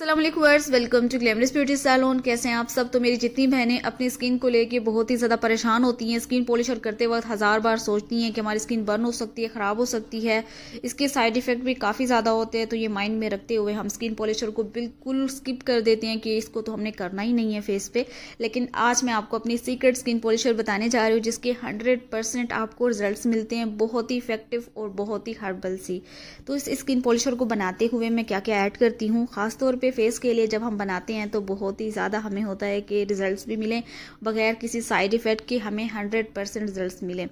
असलम वर्स welcome to glamorous beauty salon कैसे हैं आप सब तो मेरी जितनी बहनें अपनी स्किन को लेके बहुत ही ज़्यादा परेशान होती हैं स्किन पॉलिशर करते वक्त हज़ार बार सोचती हैं कि हमारी स्किन बर्न हो सकती है ख़राब हो सकती है इसके साइड इफ़ेक्ट भी काफ़ी ज़्यादा होते हैं तो ये माइंड में रखते हुए हम स्किन पॉलिशर को बिल्कुल स्किप कर देते हैं कि इसको तो हमने करना ही नहीं है फेस पे लेकिन आज मैं आपको अपनी सीक्रेट स्किन पॉलिशर बताने जा रही हूँ जिसके हंड्रेड आपको रिजल्ट मिलते हैं बहुत ही इफेक्टिव और बहुत ही हर्बल सी तो इस स्किन पॉलिशर को बनाते हुए मैं क्या क्या ऐड करती हूँ ख़ासतौर पर पे फेस के लिए जब हम बनाते हैं तो बहुत ही ज़्यादा हमें होता है कि रिजल्ट्स भी मिलें बगैर किसी साइड इफ़ेक्ट के हमें 100 परसेंट रिज़ल्ट मिलें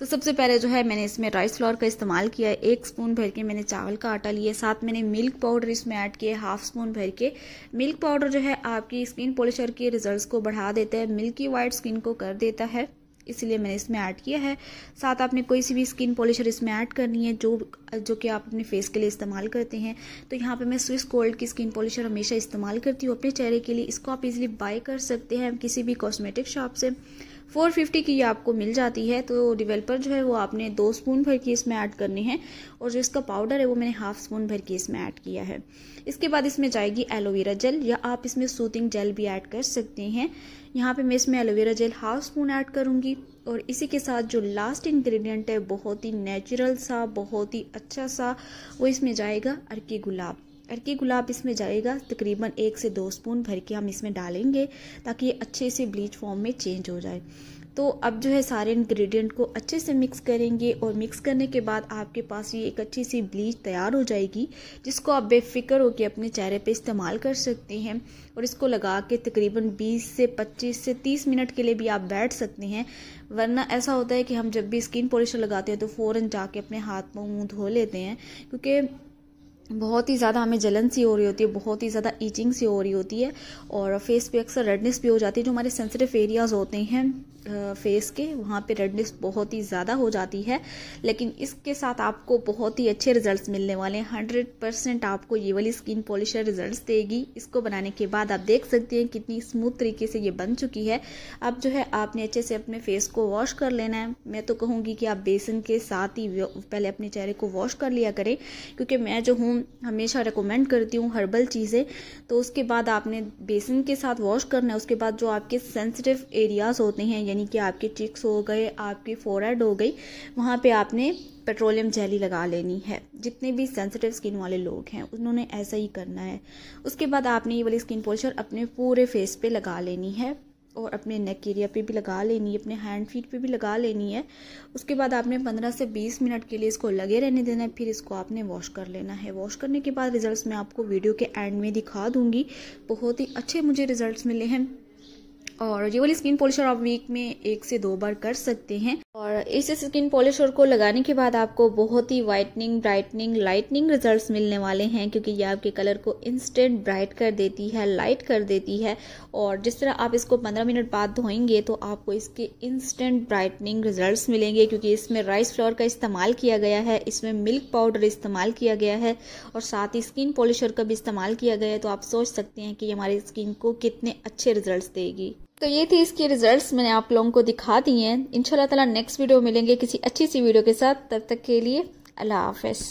तो सबसे पहले जो है मैंने इसमें राइस फ्लोर का इस्तेमाल किया एक स्पून भर के मैंने चावल का आटा लिया साथ मैंने मिल्क पाउडर इसमें ऐड किया हाफ स्पून भर के मिल्क पाउडर जो है आपकी स्किन पॉलिशर के रिजल्ट को बढ़ा देता है मिल्की वाइट स्किन को कर देता है इसलिए मैंने इसमें ऐड किया है साथ आपने कोई सी भी स्किन पॉलिशर इसमें ऐड करनी है जो जो कि आप अपने फेस के लिए इस्तेमाल करते हैं तो यहाँ पे मैं स्विस गोल्ड की स्किन पॉलिशर हमेशा इस्तेमाल करती हूँ अपने चेहरे के लिए इसको आप इजीली बाय कर सकते हैं किसी भी कॉस्मेटिक शॉप से 450 की ये आपको मिल जाती है तो डिवेलपर जो है वो आपने दो स्पून भर की इसमें ऐड करने हैं और जो इसका पाउडर है वो मैंने हाफ स्पून भर की इसमें ऐड किया है इसके बाद इसमें जाएगी एलोवेरा जेल या आप इसमें सूथिंग जेल भी ऐड कर सकते हैं यहाँ पे मैं इसमें aloe vera gel half spoon add करूँगी और इसी के साथ जो लास्ट इंग्रेडिएंट है बहुत ही नेचुरल सा बहुत ही अच्छा सा वो इसमें जाएगा अर्की गुलाब अर्की गुलाब इसमें जाएगा तकरीबन एक से दो स्पून भर के हम इसमें डालेंगे ताकि ये अच्छे से ब्लीच फॉर्म में चेंज हो जाए तो अब जो है सारे इंग्रेडिएंट को अच्छे से मिक्स करेंगे और मिक्स करने के बाद आपके पास ये एक अच्छी सी ब्लीच तैयार हो जाएगी जिसको आप बेफिक्र होकर अपने चेहरे पे इस्तेमाल कर सकते हैं और इसको लगा के तकरीबन 20 से 25 से 30 मिनट के लिए भी आप बैठ सकते हैं वरना ऐसा होता है कि हम जब भी स्किन पॉलिशर लगाते हैं तो फ़ौरन जाके अपने हाथ मुँह धो लेते हैं क्योंकि बहुत ही ज़्यादा हमें जलन सी हो रही होती है बहुत ही ज़्यादा ईचिंग सी हो रही होती है और फेस पे अक्सर रेडनेस भी हो जाती है जो हमारे सेंसिटिव एरियाज़ होते हैं फेस के वहाँ पे रेडनेस बहुत ही ज़्यादा हो जाती है लेकिन इसके साथ आपको बहुत ही अच्छे रिजल्ट्स मिलने वाले हैं हंड्रेड परसेंट आपको ये वाली स्किन पॉलिशर रिजल्ट्स देगी इसको बनाने के बाद आप देख सकते हैं कितनी स्मूथ तरीके से ये बन चुकी है अब जो है आपने अच्छे से अपने फेस को वॉश कर लेना है मैं तो कहूँगी कि आप बेसन के साथ ही पहले अपने चेहरे को वॉश कर लिया करें क्योंकि मैं जो हूँ हमेशा रिकमेंड करती हूँ हर्बल चीज़ें तो उसके बाद आपने बेसन के साथ वॉश करना है उसके बाद जो आपके सेंसिटिव एरियाज़ होते हैं यानी कि आपके चिक्स हो गए आपकी फोरहेड हो गई वहाँ पे आपने पेट्रोलियम जेली लगा लेनी है जितने भी सेंसिटिव स्किन वाले लोग हैं उन्होंने ऐसा ही करना है उसके बाद आपने ये वाली स्किन पॉलिशर अपने पूरे फेस पे लगा लेनी है और अपने नेक एरिया पे भी लगा लेनी है अपने हैंड फीट पे भी लगा लेनी है उसके बाद आपने 15 से 20 मिनट के लिए इसको लगे रहने देना है फिर इसको आपने वॉश कर लेना है वॉश करने के बाद रिजल्ट्स मैं आपको वीडियो के एंड में दिखा दूंगी बहुत ही अच्छे मुझे रिजल्ट्स मिले हैं और ये वाली स्किन पॉलिशर आप वीक में एक से दो बार कर सकते हैं और इस स्किन पॉलिशर को लगाने के बाद आपको बहुत ही वाइटनिंग ब्राइटनिंग लाइटनिंग रिजल्ट्स मिलने वाले हैं क्योंकि ये आपके कलर को इंस्टेंट ब्राइट कर देती है लाइट कर देती है और जिस तरह आप इसको 15 मिनट बाद धोएंगे तो आपको इसके इंस्टेंट ब्राइटनिंग रिजल्ट मिलेंगे क्योंकि इसमें राइस फ्लोर का इस्तेमाल किया गया है इसमें मिल्क पाउडर इस्तेमाल किया गया है और साथ ही स्किन पॉलिशर का भी इस्तेमाल किया गया है तो आप सोच सकते हैं कि हमारी स्किन को कितने अच्छे रिजल्ट देगी तो ये थी इसके रिजल्ट्स मैंने आप लोगों को दिखा दिए हैं इंशाल्लाह ताला नेक्स्ट वीडियो मिलेंगे किसी अच्छी सी वीडियो के साथ तब तक के लिए अल्लाह हाफिज़